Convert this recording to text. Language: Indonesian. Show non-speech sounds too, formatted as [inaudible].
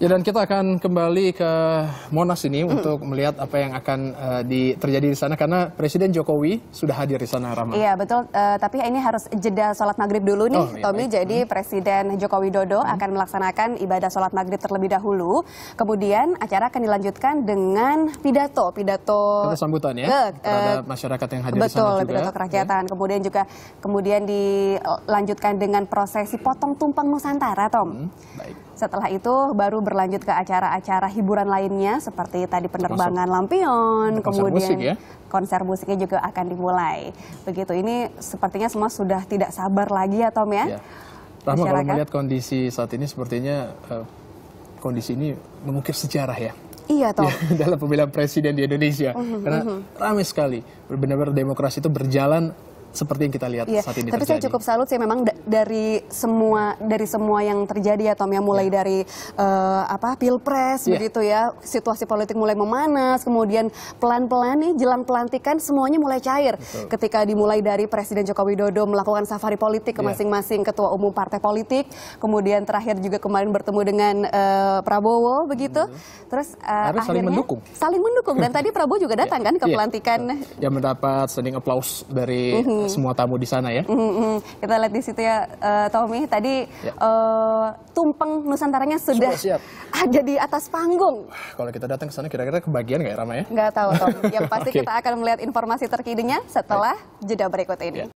Ya dan kita akan kembali ke Monas ini hmm. untuk melihat apa yang akan uh, di, terjadi di sana karena Presiden Jokowi sudah hadir di sana Rama. Iya betul, uh, tapi ini harus jeda sholat maghrib dulu nih oh, iya, Tommy. Iya. Jadi hmm. Presiden Jokowi Dodo hmm. akan melaksanakan ibadah sholat maghrib terlebih dahulu. Kemudian acara akan dilanjutkan dengan pidato, pidato Kata sambutan ya ke, terhadap eh, masyarakat yang hadir betul, di sana juga. Betul, pidato kerakyatan. Hmm. Kemudian juga kemudian dilanjutkan dengan prosesi potong tumpeng Nusantara Tom. Hmm. Baik. Setelah itu baru berlanjut ke acara-acara hiburan lainnya seperti tadi penerbangan lampion, kemudian musik ya? konser musiknya juga akan dimulai. Begitu ini sepertinya semua sudah tidak sabar lagi ya Tom ya. ya. kalau melihat kondisi saat ini sepertinya uh, kondisi ini mengukir sejarah ya. Iya Tom Ya, [laughs] dalam pemilihan presiden di Indonesia. Mm Karena mhm. ramai sekali. Benar-benar demokrasi itu berjalan seperti yang kita lihat yeah. saat ini. Tapi terjadi. saya cukup salut sih memang dari semua dari semua yang terjadi ya Tom ya mulai yeah. dari uh, apa pilpres yeah. begitu ya situasi politik mulai memanas kemudian pelan-pelan nih jelang pelantikan semuanya mulai cair Betul. ketika dimulai dari Presiden Joko Widodo melakukan safari politik ke iya. masing-masing yeah. ketua umum partai politik kemudian terakhir juga kemarin bertemu dengan uh, Prabowo begitu mm terus uh, akhirnya saling mendukung saling mendukung dan tadi Prabowo juga iya. datang kan ke pelantikan yang mendapat standing applause dari mm -hmm semua tamu di sana ya. Mm-hmm. Kita lihat di situ ya, uh, Tommy. Tadi ya. Uh, tumpeng Nusantaranya sudah, siap. ada di atas panggung. Ah, kalau kita datang ke sana kira-kira kebagian nggak ya, Rama ya? Nggak tahu, Tom. Yang pasti [laughs] okay. kita akan melihat informasi terkininya setelah jeda berikut ini. Ya.